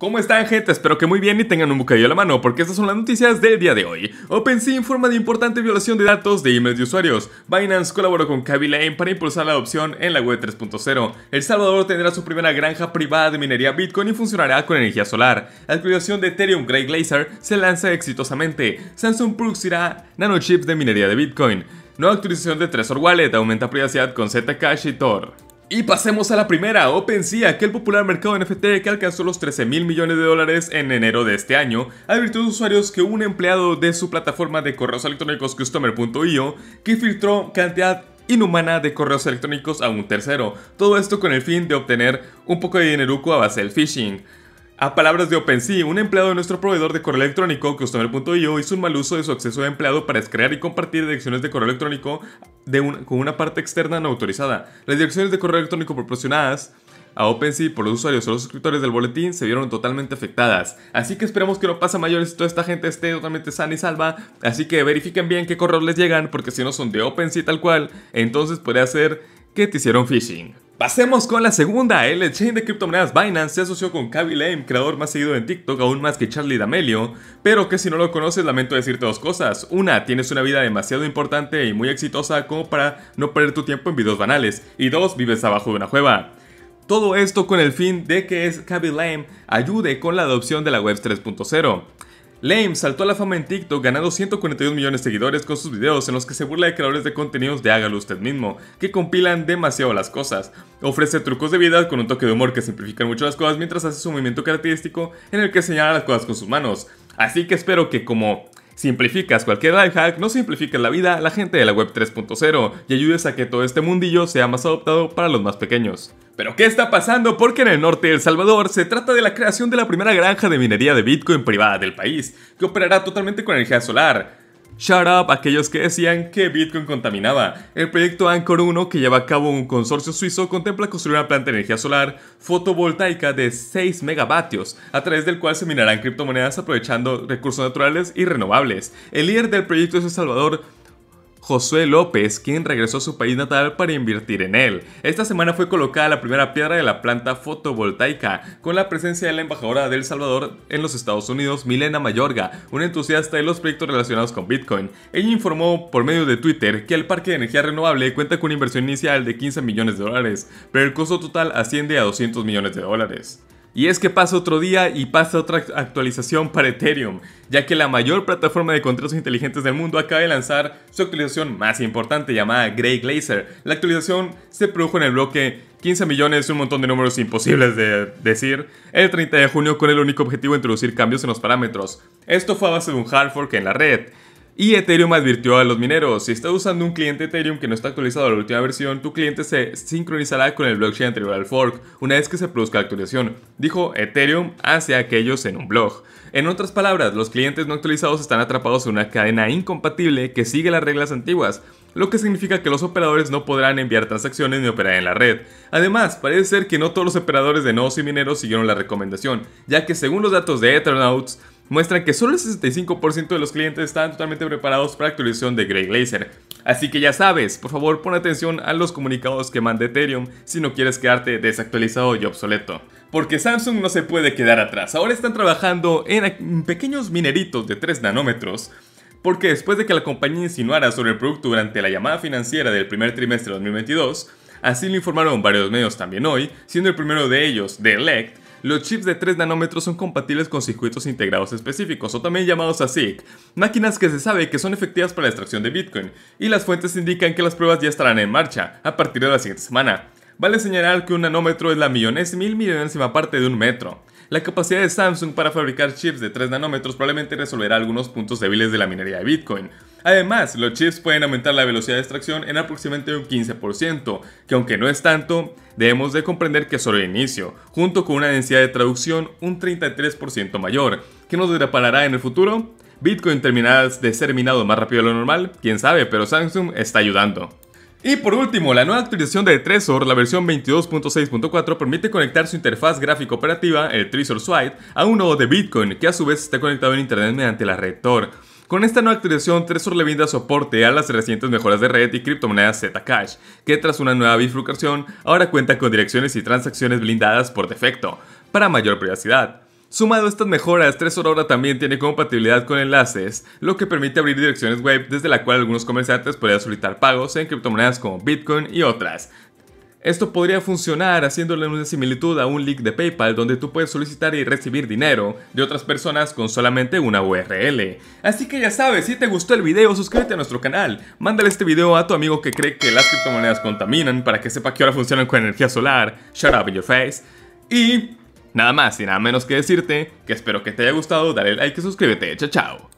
¿Cómo están, gente? Espero que muy bien y tengan un bocadillo a la mano, porque estas son las noticias del día de hoy. OpenSea informa de importante violación de datos de emails de usuarios. Binance colaboró con Kaby Lane para impulsar la adopción en la web 3.0. El Salvador tendrá su primera granja privada de minería Bitcoin y funcionará con energía solar. La actualización de Ethereum Grey Glazer se lanza exitosamente. Samsung producirá nanochips de minería de Bitcoin. Nueva actualización de Trezor Wallet aumenta privacidad con Zcash y Tor. Y pasemos a la primera, OpenSea, aquel popular mercado NFT que alcanzó los 13 mil millones de dólares en enero de este año, advirtió a los usuarios que un empleado de su plataforma de correos electrónicos customer.io que filtró cantidad inhumana de correos electrónicos a un tercero, todo esto con el fin de obtener un poco de dinero a base del phishing. A palabras de OpenSea, un empleado de nuestro proveedor de correo electrónico, Customer.io, hizo un mal uso de su acceso de empleado para crear y compartir direcciones de correo electrónico con una parte externa no autorizada. Las direcciones de correo electrónico proporcionadas a OpenSea por los usuarios o los suscriptores del boletín se vieron totalmente afectadas. Así que esperemos que no pase mayor y toda esta gente esté totalmente sana y salva. Así que verifiquen bien qué correos les llegan, porque si no son de OpenSea tal cual, entonces puede ser que te hicieron phishing. Pasemos con la segunda. El exchange de criptomonedas Binance se asoció con Kaby Lame, creador más seguido en TikTok, aún más que Charlie D'Amelio. Pero que si no lo conoces, lamento decirte dos cosas. Una, tienes una vida demasiado importante y muy exitosa como para no perder tu tiempo en videos banales. Y dos, vives abajo de una cueva. Todo esto con el fin de que Kaby Lame ayude con la adopción de la Web 3.0. Lame saltó a la fama en TikTok ganando 142 millones de seguidores con sus videos en los que se burla de creadores de contenidos de hágalo usted mismo, que compilan demasiado las cosas. Ofrece trucos de vida con un toque de humor que simplifican mucho las cosas mientras hace su movimiento característico en el que señala las cosas con sus manos. Así que espero que como simplificas cualquier hack, no simplificas la vida a la gente de la web 3.0 y ayudes a que todo este mundillo sea más adoptado para los más pequeños. Pero ¿qué está pasando? Porque en el norte de El Salvador se trata de la creación de la primera granja de minería de Bitcoin privada del país, que operará totalmente con energía solar. Shut up aquellos que decían que Bitcoin contaminaba. El proyecto Anchor 1, que lleva a cabo un consorcio suizo, contempla construir una planta de energía solar fotovoltaica de 6 megavatios, a través del cual se minarán criptomonedas aprovechando recursos naturales y renovables. El líder del proyecto es El Salvador, Josué López, quien regresó a su país natal para invertir en él. Esta semana fue colocada la primera piedra de la planta fotovoltaica, con la presencia de la embajadora de El Salvador en los Estados Unidos, Milena Mayorga, una entusiasta de los proyectos relacionados con Bitcoin. Ella informó por medio de Twitter que el parque de energía renovable cuenta con una inversión inicial de 15 millones de dólares, pero el costo total asciende a 200 millones de dólares. Y es que pasa otro día y pasa otra actualización para Ethereum, ya que la mayor plataforma de contratos inteligentes del mundo acaba de lanzar su actualización más importante llamada Grey Glazer. La actualización se produjo en el bloque 15 millones, un montón de números imposibles de decir, el 30 de junio con el único objetivo de introducir cambios en los parámetros. Esto fue a base de un hard fork en la red. Y Ethereum advirtió a los mineros, si estás usando un cliente Ethereum que no está actualizado a la última versión, tu cliente se sincronizará con el blockchain anterior al fork una vez que se produzca la actualización, dijo Ethereum hacia aquellos en un blog. En otras palabras, los clientes no actualizados están atrapados en una cadena incompatible que sigue las reglas antiguas, lo que significa que los operadores no podrán enviar transacciones ni operar en la red. Además, parece ser que no todos los operadores de nodos y mineros siguieron la recomendación, ya que según los datos de Ethernauts, muestran que solo el 65% de los clientes están totalmente preparados para la actualización de Grey Glazer. Así que ya sabes, por favor pon atención a los comunicados que manda Ethereum si no quieres quedarte desactualizado y obsoleto. Porque Samsung no se puede quedar atrás, ahora están trabajando en pequeños mineritos de 3 nanómetros porque después de que la compañía insinuara sobre el producto durante la llamada financiera del primer trimestre de 2022, así lo informaron varios medios también hoy, siendo el primero de ellos, The Elect, los chips de 3 nanómetros son compatibles con circuitos integrados específicos, o también llamados ASIC, máquinas que se sabe que son efectivas para la extracción de Bitcoin, y las fuentes indican que las pruebas ya estarán en marcha a partir de la siguiente semana. Vale señalar que un nanómetro es la millonésima mil parte de un metro. La capacidad de Samsung para fabricar chips de 3 nanómetros probablemente resolverá algunos puntos débiles de la minería de Bitcoin. Además, los chips pueden aumentar la velocidad de extracción en aproximadamente un 15%, que aunque no es tanto, debemos de comprender que es solo el inicio, junto con una densidad de traducción un 33% mayor. que nos deparará en el futuro? Bitcoin terminará de ser minado más rápido de lo normal, quién sabe, pero Samsung está ayudando. Y por último, la nueva actualización de Trezor, la versión 22.6.4, permite conectar su interfaz gráfica operativa, el Trezor Swipe, a un nodo de Bitcoin, que a su vez está conectado en Internet mediante la red Tor. Con esta nueva actualización, Trezor le brinda soporte a las recientes mejoras de red y criptomonedas Zcash, que tras una nueva bifurcación ahora cuenta con direcciones y transacciones blindadas por defecto, para mayor privacidad. Sumado a estas mejoras, Tresor ahora también tiene compatibilidad con enlaces, lo que permite abrir direcciones web desde la cual algunos comerciantes podrían solicitar pagos en criptomonedas como Bitcoin y otras. Esto podría funcionar haciéndole una similitud a un link de PayPal donde tú puedes solicitar y recibir dinero de otras personas con solamente una URL. Así que ya sabes, si te gustó el video, suscríbete a nuestro canal, mándale este video a tu amigo que cree que las criptomonedas contaminan para que sepa que ahora funcionan con energía solar, shut up in your face, y Nada más y nada menos que decirte que espero que te haya gustado, dale like y suscríbete, chao chao.